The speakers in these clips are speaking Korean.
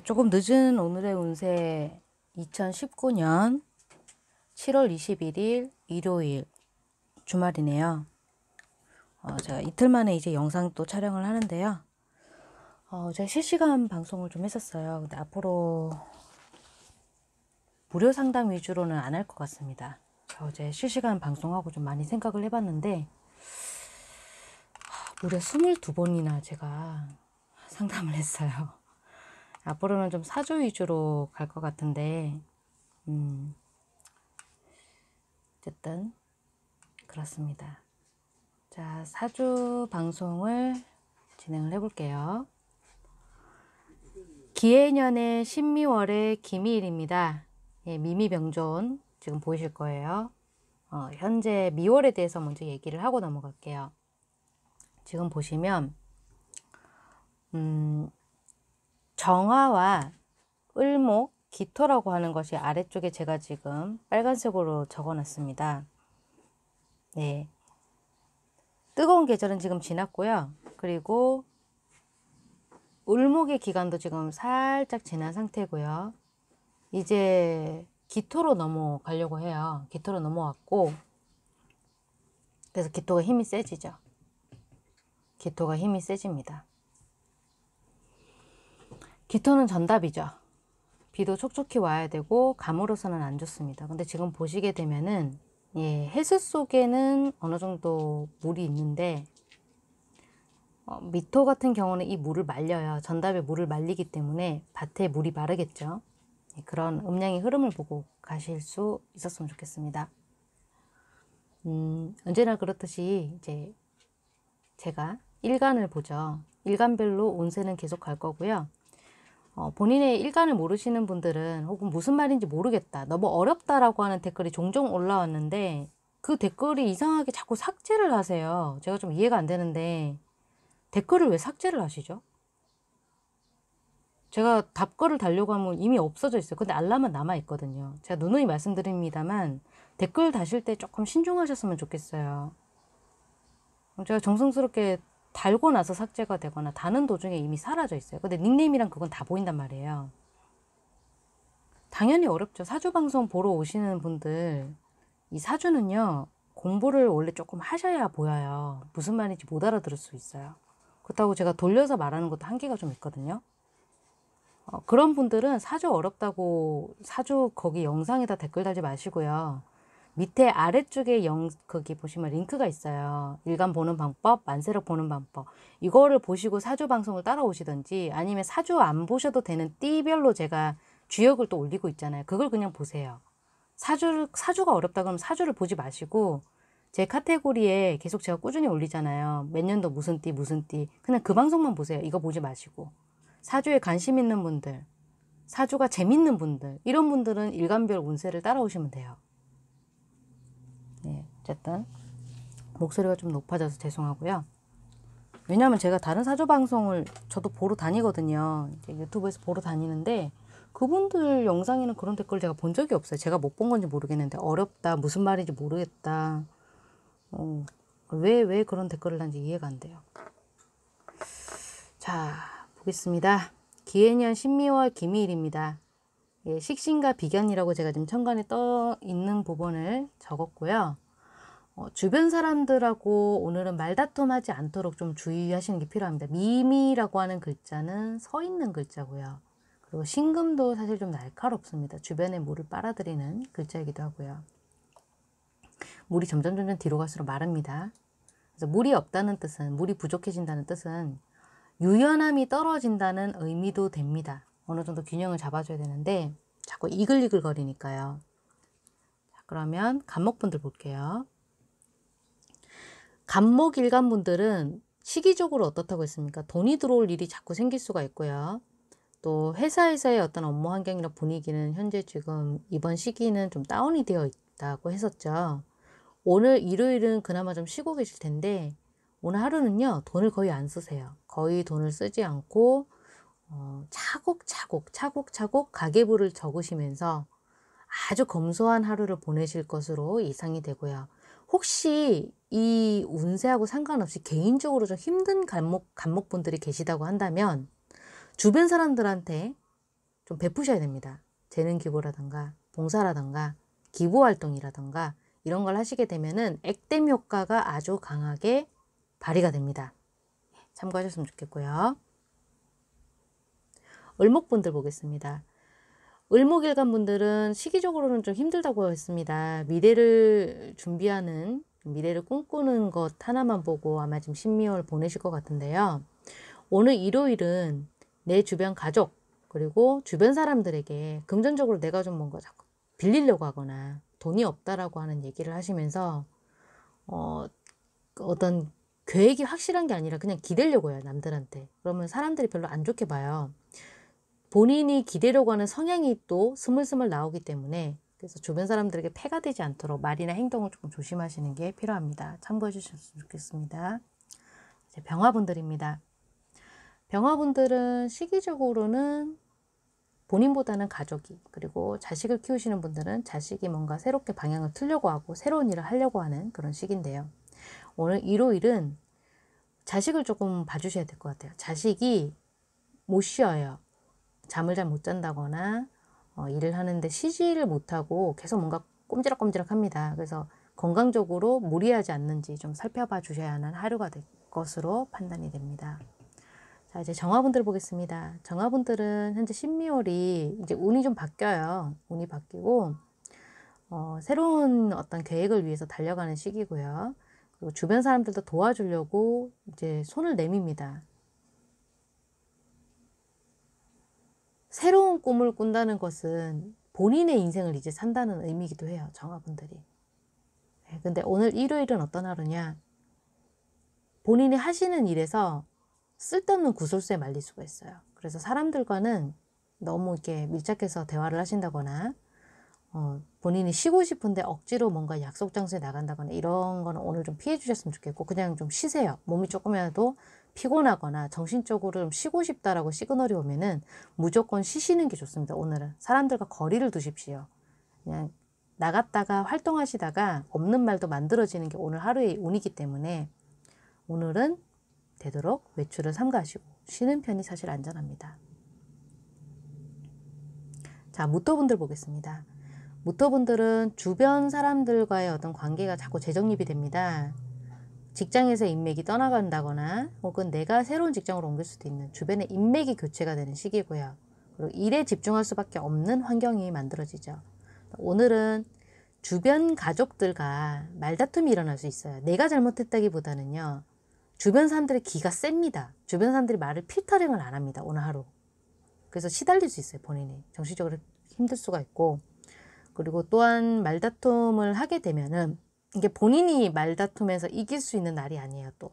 조금 늦은 오늘의 운세 2019년 7월 21일 일요일 주말이네요. 어, 제가 이틀 만에 이제 영상 또 촬영을 하는데요. 어, 제가 실시간 방송을 좀 했었어요. 근데 앞으로 무료 상담 위주로는 안 할 것 같습니다. 어제 실시간 방송하고 좀 많이 생각을 해봤는데 아, 무려 22번이나 제가 상담을 했어요. 앞으로는 좀 사주 위주로 갈 것 같은데 음 어쨌든 그렇습니다. 자 사주 방송을 진행을 해볼게요. 기해년의 신미월의 기미일입니다. 예, 미미병존 지금 보이실 거예요. 어, 현재 미월에 대해서 먼저 얘기를 하고 넘어갈게요. 지금 보시면 음, 정화와 을목, 기토라고 하는 것이 아래쪽에 제가 지금 빨간색으로 적어놨습니다. 네. 뜨거운 계절은 지금 지났고요. 그리고 을목의 기간도 지금 살짝 지난 상태고요. 이제 기토로 넘어가려고 해요. 기토로 넘어왔고 그래서 기토가 힘이 세지죠. 기토가 힘이 세집니다. 기토는 전답이죠. 비도 촉촉히 와야 되고 감으로서는 안 좋습니다. 근데 지금 보시게 되면은 예, 해수 속에는 어느 정도 물이 있는데 어, 미토 같은 경우는 이 물을 말려요. 전답에 물을 말리기 때문에 밭에 물이 마르겠죠. 예, 그런 음량의 흐름을 보고 가실 수 있었으면 좋겠습니다. 음, 언제나 그렇듯이 이제 제가 일간을 보죠. 일간별로 운세는 계속 갈 거고요. 어, 본인의 일간을 모르시는 분들은 혹은 무슨 말인지 모르겠다, 너무 어렵다라고 하는 댓글이 종종 올라왔는데 그 댓글이 이상하게 자꾸 삭제를 하세요. 제가 좀 이해가 안 되는데 댓글을 왜 삭제를 하시죠? 제가 답글을 달려고 하면 이미 없어져 있어요. 근데 알람은 남아 있거든요. 제가 누누이 말씀드립니다만 댓글 다실 때 조금 신중하셨으면 좋겠어요. 제가 정성스럽게 달고 나서 삭제가 되거나 다는 도중에 이미 사라져 있어요. 근데 닉네임이랑 그건 다 보인단 말이에요. 당연히 어렵죠. 사주 방송 보러 오시는 분들 이 사주는요. 공부를 원래 조금 하셔야 보여요. 무슨 말인지 못 알아들을 수 있어요. 그렇다고 제가 돌려서 말하는 것도 한계가 좀 있거든요. 어, 그런 분들은 사주 어렵다고 사주 거기 영상에다 댓글 달지 마시고요. 밑에 아래쪽에 영 거기 보시면 링크가 있어요. 일간 보는 방법, 만세력 보는 방법. 이거를 보시고 사주 방송을 따라오시든지 아니면 사주 안 보셔도 되는 띠별로 제가 주역을 또 올리고 있잖아요. 그걸 그냥 보세요. 사주를 사주가 어렵다 그러면 사주를 보지 마시고 제 카테고리에 계속 제가 꾸준히 올리잖아요. 몇 년도 무슨 띠 무슨 띠 그냥 그 방송만 보세요. 이거 보지 마시고 사주에 관심 있는 분들, 사주가 재밌는 분들 이런 분들은 일간별 운세를 따라오시면 돼요. 어쨌든 목소리가 좀 높아져서 죄송하고요. 왜냐하면 제가 다른 사조 방송을 저도 보러 다니거든요. 유튜브에서 보러 다니는데 그분들 영상에는 그런 댓글 제가 본 적이 없어요. 제가 못 본 건지 모르겠는데 어렵다 무슨 말인지 모르겠다. 왜왜 어, 그런 댓글을 한지 이해가 안 돼요. 자 보겠습니다. 기해년 신미월 김희일입니다. 예, 식신과 비견이라고 제가 지금 천간에 떠 있는 부분을 적었고요. 어, 주변 사람들하고 오늘은 말다툼하지 않도록 좀 주의하시는 게 필요합니다. 미미라고 하는 글자는 서 있는 글자고요. 그리고 신금도 사실 좀 날카롭습니다. 주변에 물을 빨아들이는 글자이기도 하고요. 물이 점점 점점 뒤로 갈수록 마릅니다. 그래서 물이 없다는 뜻은 물이 부족해진다는 뜻은 유연함이 떨어진다는 의미도 됩니다. 어느 정도 균형을 잡아줘야 되는데 자꾸 이글이글 거리니까요. 자, 그러면 간목분들 볼게요. 간목 일간분들은 시기적으로 어떻다고 했습니까? 돈이 들어올 일이 자꾸 생길 수가 있고요. 또 회사에서의 어떤 업무 환경이나 분위기는 현재 지금 이번 시기는 좀 다운이 되어 있다고 했었죠. 오늘 일요일은 그나마 좀 쉬고 계실 텐데 오늘 하루는요 돈을 거의 안 쓰세요. 거의 돈을 쓰지 않고 어, 차곡차곡 차곡차곡 가계부를 적으시면서 아주 검소한 하루를 보내실 것으로 예상이 되고요. 혹시 이 운세하고 상관없이 개인적으로 좀 힘든 간목, 간목분들이 계시다고 한다면 주변 사람들한테 좀 베푸셔야 됩니다. 재능 기부라든가 봉사라든가 기부 활동이라든가 이런 걸 하시게 되면은 액땜 효과가 아주 강하게 발휘가 됩니다. 참고하셨으면 좋겠고요. 을목분들 보겠습니다. 을목일간 분들은 시기적으로는 좀 힘들다고 했습니다. 미래를 준비하는 미래를 꿈꾸는 것 하나만 보고 아마 지금 신미월 보내실 것 같은데요. 오늘 일요일은 내 주변 가족 그리고 주변 사람들에게 금전적으로 내가 좀 뭔가 자꾸 빌리려고 하거나 돈이 없다라고 하는 얘기를 하시면서 어, 어떤 계획이 확실한 게 아니라 그냥 기대려고 해요 남들한테 그러면 사람들이 별로 안 좋게 봐요 본인이 기대려고 하는 성향이 또 스물스물 나오기 때문에 그래서 주변 사람들에게 폐가 되지 않도록 말이나 행동을 조금 조심하시는 게 필요합니다. 참고해 주셨으면 좋겠습니다. 이제 병화분들입니다. 병화분들은 시기적으로는 본인보다는 가족이 그리고 자식을 키우시는 분들은 자식이 뭔가 새롭게 방향을 틀려고 하고 새로운 일을 하려고 하는 그런 시기인데요. 오늘 일요일은 자식을 조금 봐주셔야 될 것 같아요. 자식이 못 쉬어요. 잠을 잘 못 잔다거나 어, 일을 하는데 쉬지를 못하고 계속 뭔가 꼼지락꼼지락 합니다. 그래서 건강적으로 무리하지 않는지 좀 살펴봐 주셔야 하는 하루가 될 것으로 판단이 됩니다. 자, 이제 정화분들 보겠습니다. 정화분들은 현재 신미월이 이제 운이 좀 바뀌어요. 운이 바뀌고, 어, 새로운 어떤 계획을 위해서 달려가는 시기고요. 그리고 주변 사람들도 도와주려고 이제 손을 내밉니다. 새로운 꿈을 꾼다는 것은 본인의 인생을 이제 산다는 의미이기도 해요. 정화분들이. 예, 근데 오늘 일요일은 어떤 하루냐? 본인이 하시는 일에서 쓸데없는 구설수에 말릴 수가 있어요. 그래서 사람들과는 너무 이렇게 밀착해서 대화를 하신다거나 어, 본인이 쉬고 싶은데 억지로 뭔가 약속 장소에 나간다거나 이런 거는 오늘 좀 피해 주셨으면 좋겠고 그냥 좀 쉬세요. 몸이 조금이라도 피곤하거나 정신적으로 좀 쉬고 싶다라고 시그널이 오면은 무조건 쉬시는 게 좋습니다. 오늘은 사람들과 거리를 두십시오. 그냥 나갔다가 활동하시다가 없는 말도 만들어지는 게 오늘 하루의 운이기 때문에 오늘은 되도록 외출을 삼가하시고 쉬는 편이 사실 안전합니다. 자, 무토분들 보겠습니다. 무토분들은 주변 사람들과의 어떤 관계가 자꾸 재정립이 됩니다. 직장에서 인맥이 떠나간다거나 혹은 내가 새로운 직장으로 옮길 수도 있는 주변의 인맥이 교체가 되는 시기고요. 그리고 일에 집중할 수밖에 없는 환경이 만들어지죠. 오늘은 주변 가족들과 말다툼이 일어날 수 있어요. 내가 잘못했다기보다는요. 주변 사람들의 기가 셉니다. 주변 사람들이 말을 필터링을 안 합니다. 오늘 하루. 그래서 시달릴 수 있어요. 본인이. 정신적으로 힘들 수가 있고. 그리고 또한 말다툼을 하게 되면은 이게 본인이 말다툼에서 이길 수 있는 날이 아니에요, 또.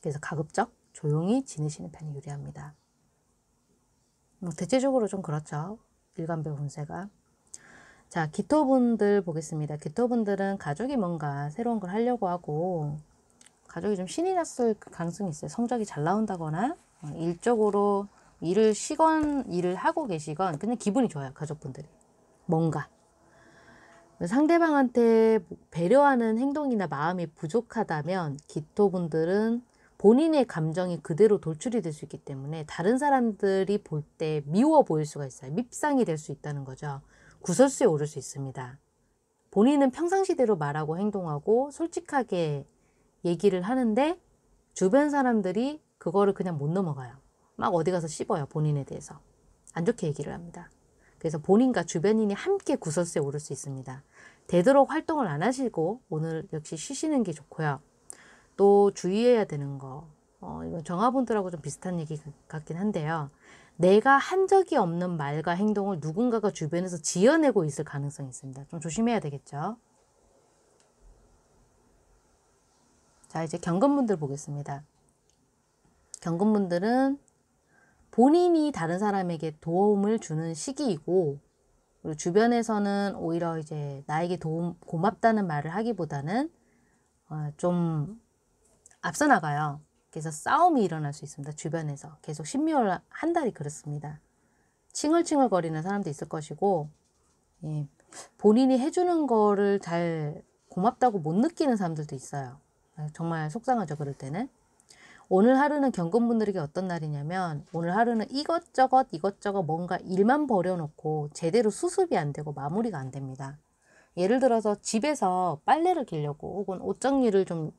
그래서 가급적 조용히 지내시는 편이 유리합니다. 뭐 대체적으로 좀 그렇죠. 일관별 운세가. 자, 기토분들 보겠습니다. 기토분들은 가족이 뭔가 새로운 걸 하려고 하고 가족이 좀 신이 났을 가능성이 있어요. 성적이 잘 나온다거나 어, 일적으로 일을 쉬건 일을 하고 계시건 그냥 기분이 좋아요. 가족분들이. 뭔가 상대방한테 배려하는 행동이나 마음이 부족하다면 기토분들은 본인의 감정이 그대로 돌출이 될 수 있기 때문에 다른 사람들이 볼 때 미워 보일 수가 있어요. 밉상이 될 수 있다는 거죠. 구설수에 오를 수 있습니다. 본인은 평상시대로 말하고 행동하고 솔직하게 얘기를 하는데 주변 사람들이 그거를 그냥 못 넘어가요. 막 어디 가서 씹어요. 본인에 대해서. 안 좋게 얘기를 합니다. 그래서 본인과 주변인이 함께 구설수에 오를 수 있습니다. 되도록 활동을 안 하시고 오늘 역시 쉬시는 게 좋고요. 또 주의해야 되는 거, 어, 이건 정화분들하고 좀 비슷한 얘기 같긴 한데요. 내가 한 적이 없는 말과 행동을 누군가가 주변에서 지어내고 있을 가능성이 있습니다. 좀 조심해야 되겠죠. 자, 이제 경건분들 보겠습니다. 경건분들은 본인이 다른 사람에게 도움을 주는 시기이고 그리고 주변에서는 오히려 이제 나에게 도움 고맙다는 말을 하기보다는 어, 좀 앞서 나가요. 그래서 싸움이 일어날 수 있습니다. 주변에서 계속 12월 한 달이 그렇습니다. 칭얼칭얼 거리는 사람도 있을 것이고 예, 본인이 해주는 거를 잘 고맙다고 못 느끼는 사람들도 있어요. 정말 속상하죠 그럴 때는 오늘 하루는 경건분들에게 어떤 날이냐면 오늘 하루는 이것저것 이것저것 뭔가 일만 버려놓고 제대로 수습이 안 되고 마무리가 안 됩니다. 예를 들어서 집에서 빨래를 길려고 혹은 옷 정리를 좀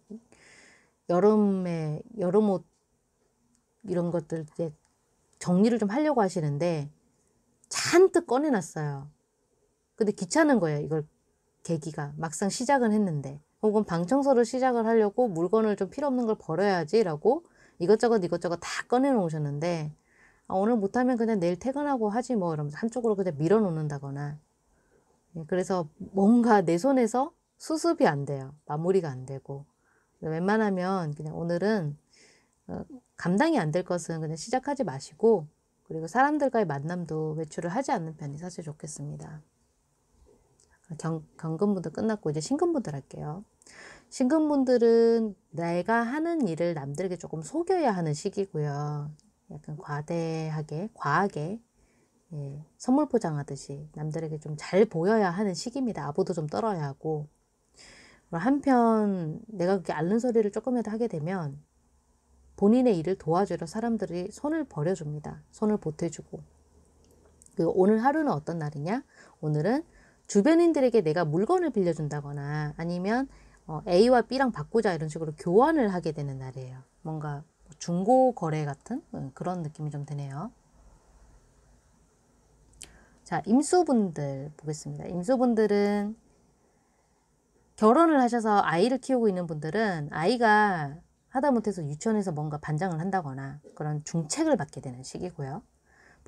여름에 여름 옷 이런 것들 이제 정리를 좀 하려고 하시는데 잔뜩 꺼내놨어요. 근데 귀찮은 거예요. 이걸 계기가 막상 시작은 했는데 혹은 방청소를 시작을 하려고 물건을 좀 필요 없는 걸 버려야지라고 이것저것 이것저것 다 꺼내놓으셨는데 아, 오늘 못하면 그냥 내일 퇴근하고 하지 뭐 이러면서 한쪽으로 그냥 밀어놓는다거나 예, 그래서 뭔가 내 손에서 수습이 안 돼요. 마무리가 안 되고 웬만하면 그냥 오늘은 어, 감당이 안 될 것은 그냥 시작하지 마시고 그리고 사람들과의 만남도 외출을 하지 않는 편이 사실 좋겠습니다. 경, 경금분들 끝났고 이제 신금분들 할게요. 신금분들은 내가 하는 일을 남들에게 조금 속여야 하는 시기고요. 약간 과대하게, 과하게 예, 선물 포장하듯이 남들에게 좀 잘 보여야 하는 시기입니다. 아부도 좀 떨어야 하고 한편 내가 그렇게 앓는 소리를 조금이라도 하게 되면 본인의 일을 도와주려 사람들이 손을 벌여줍니다. 손을 보태주고 오늘 하루는 어떤 날이냐? 오늘은 주변인들에게 내가 물건을 빌려준다거나 아니면 어, A와 B랑 바꾸자 이런 식으로 교환을 하게 되는 날이에요. 뭔가 뭐 중고 거래 같은 그런 느낌이 좀 드네요. 자, 임수분들 보겠습니다. 임수분들은 결혼을 하셔서 아이를 키우고 있는 분들은 아이가 하다못해서 유치원에서 뭔가 반장을 한다거나 그런 중책을 받게 되는 시기고요.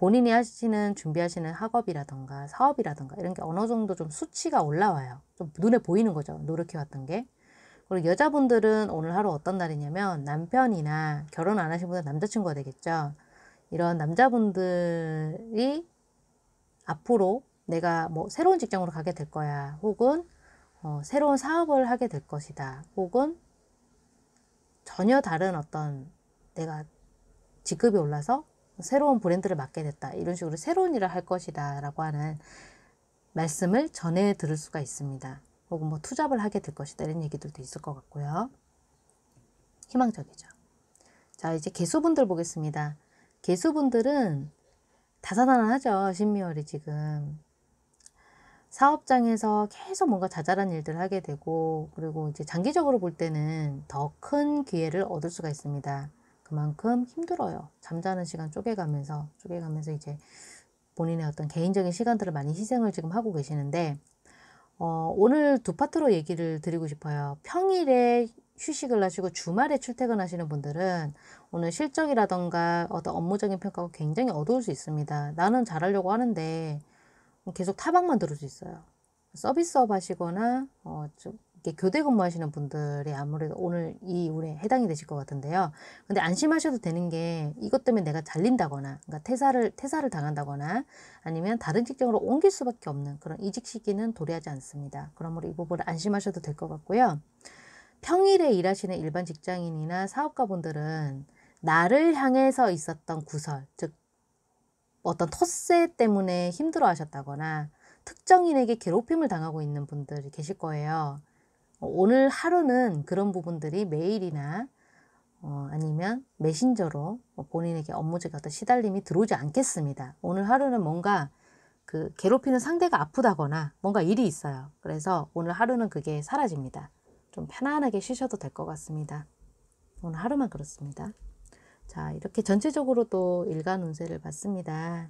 본인이 하시는 준비하시는 학업이라던가 사업이라던가 이런 게 어느 정도 좀 수치가 올라와요. 좀 눈에 보이는 거죠. 노력해왔던 게. 그리고 여자분들은 오늘 하루 어떤 날이냐면 남편이나 결혼 안 하신 분은 남자친구가 되겠죠. 이런 남자분들이 앞으로 내가 뭐 새로운 직장으로 가게 될 거야. 혹은 어, 새로운 사업을 하게 될 것이다. 혹은 전혀 다른 어떤 내가 직급이 올라서 새로운 브랜드를 맡게 됐다. 이런 식으로 새로운 일을 할 것이다. 라고 하는 말씀을 전해 들을 수가 있습니다. 혹은 뭐 투잡을 하게 될 것이다. 이런 얘기들도 있을 것 같고요. 희망적이죠. 자, 이제 개수분들 보겠습니다. 개수분들은 다사다난하죠. 신미월이 지금. 사업장에서 계속 뭔가 자잘한 일들을 하게 되고, 그리고 이제 장기적으로 볼 때는 더 큰 기회를 얻을 수가 있습니다. 그만큼 힘들어요. 잠자는 시간 쪼개가면서 쪼개가면서 이제 본인의 어떤 개인적인 시간들을 많이 희생을 지금 하고 계시는데 어, 오늘 두 파트로 얘기를 드리고 싶어요. 평일에 휴식을 하시고 주말에 출퇴근하시는 분들은 오늘 실적이라던가 어떤 업무적인 평가가 굉장히 어두울 수 있습니다. 나는 잘하려고 하는데 계속 타박만 들을 수 있어요. 서비스업 하시거나 어, 좀 교대 근무하시는 분들이 아무래도 오늘 이 운에 해당이 되실 것 같은데요. 근데 안심하셔도 되는 게 이것 때문에 내가 잘린다거나, 그러니까 퇴사를, 퇴사를 당한다거나 아니면 다른 직종으로 옮길 수밖에 없는 그런 이직 시기는 도래하지 않습니다. 그러므로 이 부분을 안심하셔도 될 것 같고요. 평일에 일하시는 일반 직장인이나 사업가분들은 나를 향해서 있었던 구설, 즉 어떤 텃세 때문에 힘들어 하셨다거나 특정인에게 괴롭힘을 당하고 있는 분들이 계실 거예요. 어, 오늘 하루는 그런 부분들이 메일이나 어, 아니면 메신저로 뭐 본인에게 업무적인 어떤 시달림이 들어오지 않겠습니다. 오늘 하루는 뭔가 그 괴롭히는 상대가 아프다거나 뭔가 일이 있어요. 그래서 오늘 하루는 그게 사라집니다. 좀 편안하게 쉬셔도 될 것 같습니다. 오늘 하루만 그렇습니다. 자, 이렇게 전체적으로 또 일간 운세를 봤습니다.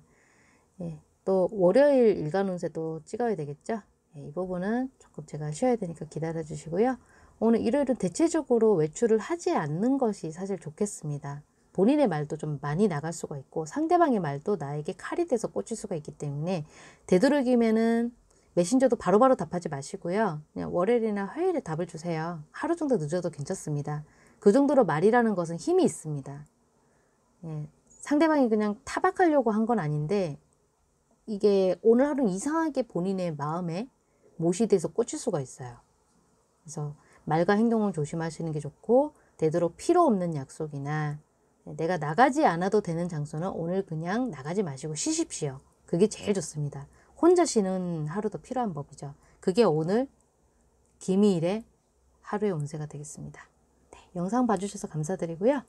예, 또 월요일 일간 운세도 찍어야 되겠죠? 네, 이 부분은 조금 제가 쉬어야 되니까 기다려 주시고요. 오늘 일요일은 대체적으로 외출을 하지 않는 것이 사실 좋겠습니다. 본인의 말도 좀 많이 나갈 수가 있고 상대방의 말도 나에게 칼이 돼서 꽂힐 수가 있기 때문에 되도록이면은 메신저도 바로바로 답하지 마시고요. 그냥 월요일이나 화요일에 답을 주세요. 하루 정도 늦어도 괜찮습니다. 그 정도로 말이라는 것은 힘이 있습니다. 예, 상대방이 그냥 타박하려고 한 건 아닌데 이게 오늘 하루 이상하게 본인의 마음에 못이 돼서 꽂힐 수가 있어요. 그래서 말과 행동을 조심하시는 게 좋고 되도록 필요 없는 약속이나 내가 나가지 않아도 되는 장소는 오늘 그냥 나가지 마시고 쉬십시오. 그게 제일 좋습니다. 혼자 쉬는 하루도 필요한 법이죠. 그게 오늘 기미일의 하루의 운세가 되겠습니다. 네, 영상 봐주셔서 감사드리고요.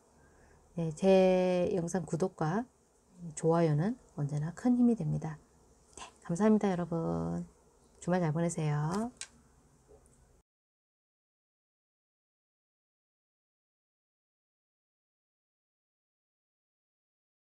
네, 제 영상 구독과 좋아요는 언제나 큰 힘이 됩니다. 네, 감사합니다, 여러분. 주말 잘 보내세요.